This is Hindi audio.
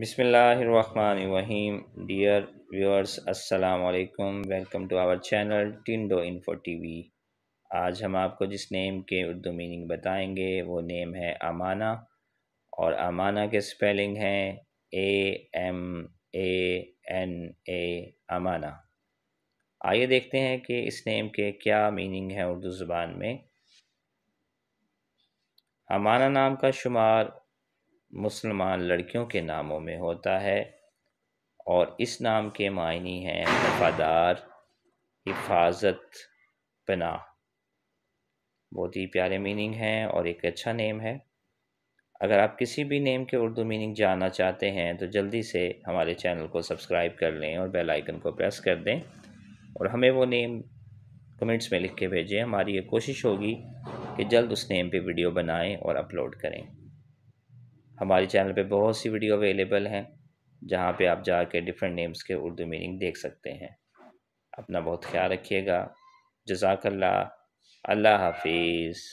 बिसमीम डियर व्यूअर्स अस्सलाम वालेकुम वेलकम टू आवर चैनल टिंडो इन्फो टीवी आज हम आपको जिस नेम के उर्दू मीनिंग बताएंगे वो नेम है अमाना और अमाना के स्पेलिंग हैं A M A N A अमाना आइए देखते हैं कि इस नेम के क्या मीनिंग है उर्दू ज़ुबान में अमाना नाम का शुमार मुसलमान लड़कियों के नामों में होता है और इस नाम के मायने हैं वफादार हिफाजत पना बहुत ही प्यारे मीनिंग हैं और एक अच्छा नेम है अगर आप किसी भी नेम के उर्दू मीनिंग जानना चाहते हैं तो जल्दी से हमारे चैनल को सब्सक्राइब कर लें और बेल आइकन को प्रेस कर दें और हमें वो नेम कमेंट्स में लिख के भेजें हमारी ये कोशिश होगी कि जल्द उस नेम पे वीडियो बनाएं और अपलोड करें हमारे चैनल पे बहुत सी वीडियो अवेलेबल हैं जहाँ पे आप जाके डिफरेंट नेम्स के उर्दू मीनिंग देख सकते हैं अपना बहुत ख्याल रखिएगा जजाकल्ला अल्लाह हाफिज़